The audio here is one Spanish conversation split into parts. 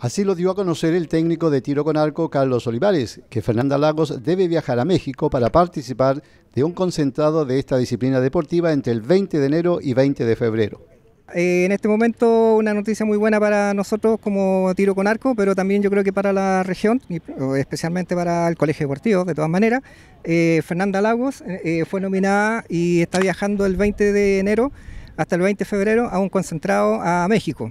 Así lo dio a conocer el técnico de tiro con arco Carlos Olivares, que Fernanda Lagos debe viajar a México para participar de un concentrado de esta disciplina deportiva entre el 20 de enero y 20 de febrero. Eh, en este momento una noticia muy buena para nosotros como tiro con arco, pero también yo creo que para la región, y especialmente para el Colegio Deportivo, de todas maneras. Eh, Fernanda Lagos eh, fue nominada y está viajando el 20 de enero hasta el 20 de febrero a un concentrado a México.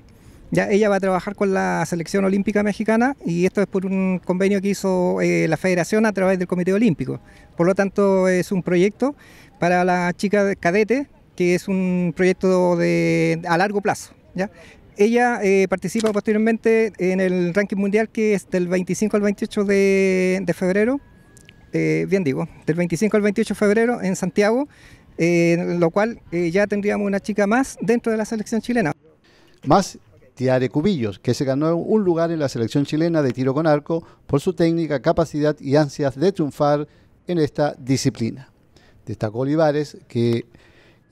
Ya, ella va a trabajar con la selección olímpica mexicana y esto es por un convenio que hizo eh, la federación a través del Comité Olímpico. Por lo tanto, es un proyecto para la chica cadete, que es un proyecto de, a largo plazo. ¿ya? Ella eh, participa posteriormente en el ranking mundial que es del 25 al 28 de, febrero, eh, bien digo, del 25 al 28 de febrero en Santiago, lo cual ya tendríamos una chica más dentro de la selección chilena. Más Tiare Cubillos, que se ganó un lugar en la selección chilena de tiro con arco por su técnica, capacidad y ansias de triunfar en esta disciplina. Destacó Olivares que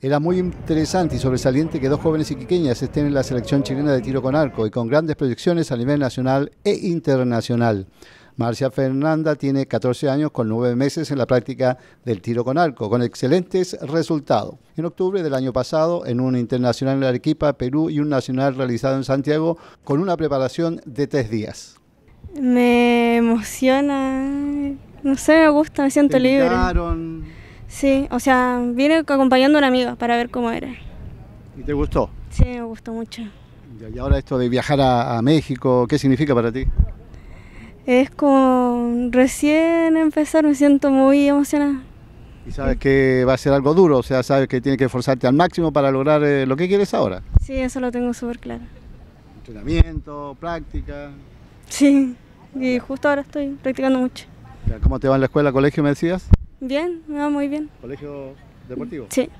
era muy interesante y sobresaliente que dos jóvenes iquiqueñas estén en la selección chilena de tiro con arco y con grandes proyecciones a nivel nacional e internacional. Marcia Fernanda tiene 14 años con 9 meses en la práctica del tiro con arco, con excelentes resultados. En octubre del año pasado, en un internacional en Arequipa, Perú y un nacional realizado en Santiago, con una preparación de tres días. Me emociona, no sé, me gusta, me siento ¿Te libre. Sí, o sea, vine acompañando a una amiga para ver cómo era. ¿Y te gustó? Sí, me gustó mucho. Y ahora esto de viajar a México, ¿qué significa para ti? Es como recién empezar, me siento muy emocionada. Y sabes que va a ser algo duro, o sea, sabes que tienes que esforzarte al máximo para lograr eh, lo que quieres ahora. Sí, eso lo tengo súper claro. Entrenamiento, práctica. Sí, y justo ahora estoy practicando mucho. ¿Cómo te va en la escuela, colegio, me decías? Bien, me va muy bien. ¿Colegio deportivo? Sí.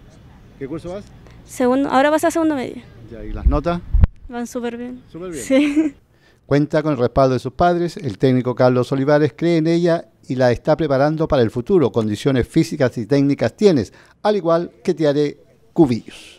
¿Qué curso vas? Segundo, ahora vas a segundo medio. ¿Y las notas? Van súper bien. ¿Súper bien? Sí. Cuenta con el respaldo de sus padres, el técnico Carlos Olivares cree en ella y la está preparando para el futuro. Condiciones físicas y técnicas tienes, al igual que te haré Cubillos.